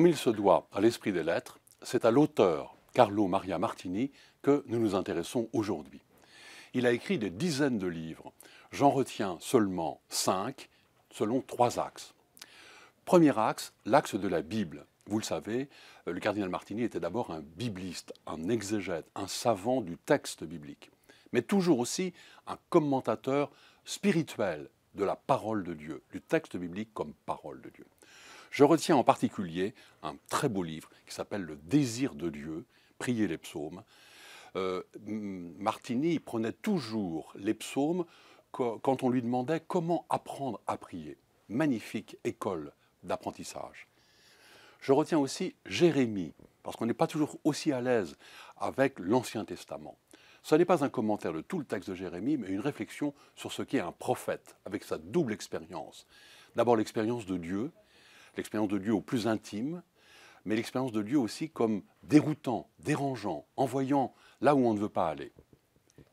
Comme il se doit à l'esprit des lettres, c'est à l'auteur, Carlo Maria Martini, que nous nous intéressons aujourd'hui. Il a écrit des dizaines de livres. J'en retiens seulement cinq, selon trois axes. Premier axe, l'axe de la Bible. Vous le savez, euh, le cardinal Martini était d'abord un bibliste, un exégète, un savant du texte biblique, mais toujours aussi un commentateur spirituel de la parole de Dieu, du texte biblique comme parole de Dieu. Je retiens en particulier un très beau livre qui s'appelle Le désir de Dieu, prier les psaumes. Euh, Martini prenait toujours les psaumes quand on lui demandait comment apprendre à prier. Magnifique école d'apprentissage. Je retiens aussi Jérémie, parce qu'on n'est pas toujours aussi à l'aise avec l'Ancien Testament. Ce n'est pas un commentaire de tout le texte de Jérémie, mais une réflexion sur ce qu'est un prophète, avec sa double expérience. D'abord l'expérience de Dieu, l'expérience de Dieu au plus intime, mais l'expérience de Dieu aussi comme déroutant, dérangeant, envoyant là où on ne veut pas aller.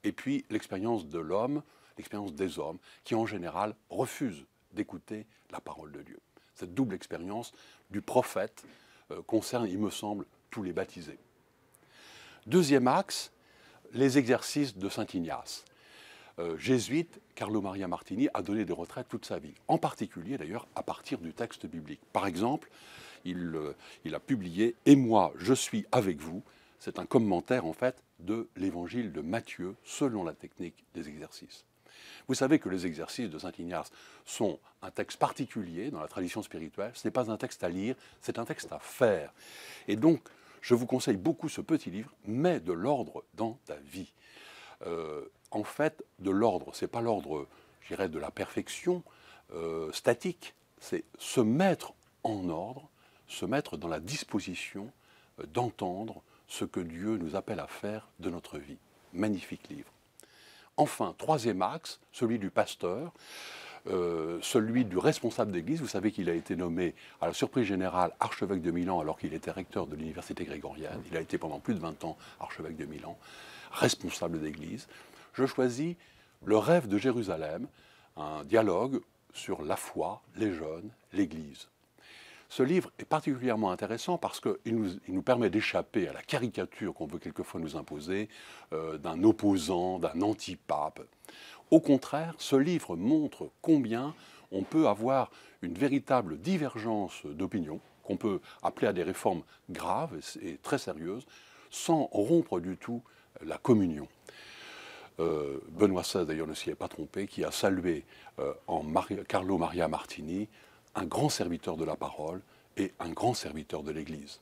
Et puis l'expérience de l'homme, l'expérience des hommes, qui en général refusent d'écouter la parole de Dieu. Cette double expérience du prophète euh, concerne, il me semble, tous les baptisés. Deuxième axe, les exercices de Saint Ignace. Euh, jésuite, Carlo Maria Martini a donné des retraites toute sa vie, en particulier d'ailleurs à partir du texte biblique. Par exemple, il, euh, a publié Et moi, je suis avec vous. C'est un commentaire en fait de l'évangile de Matthieu selon la technique des exercices. Vous savez que les exercices de Saint Ignace sont un texte particulier dans la tradition spirituelle. Ce n'est pas un texte à lire, c'est un texte à faire. Et donc, je vous conseille beaucoup ce petit livre, "Mets de l'ordre dans ta vie. Euh, en fait de l'ordre. Ce n'est pas l'ordre, je dirais, de la perfection euh, statique. C'est se mettre en ordre, se mettre dans la disposition euh, d'entendre ce que Dieu nous appelle à faire de notre vie. Magnifique livre. Enfin, troisième axe, celui du pasteur, euh, celui du responsable d'église. Vous savez qu'il a été nommé, à la surprise générale, archevêque de Milan alors qu'il était recteur de l'université grégorienne. Il a été pendant plus de 20 ans archevêque de Milan, responsable d'église. Je choisis le rêve de Jérusalem, un dialogue sur la foi, les jeunes, l'Église. Ce livre est particulièrement intéressant parce qu'il nous, permet d'échapper à la caricature qu'on veut quelquefois nous imposer euh, d'un opposant, d'un antipape. Au contraire, ce livre montre combien on peut avoir une véritable divergence d'opinion, qu'on peut appeler à des réformes graves et très sérieuses, sans rompre du tout la communion. Euh, Benoît XVI d'ailleurs ne s'y est pas trompé, qui a salué euh, en Carlo Maria Martini un grand serviteur de la parole et un grand serviteur de l'Église.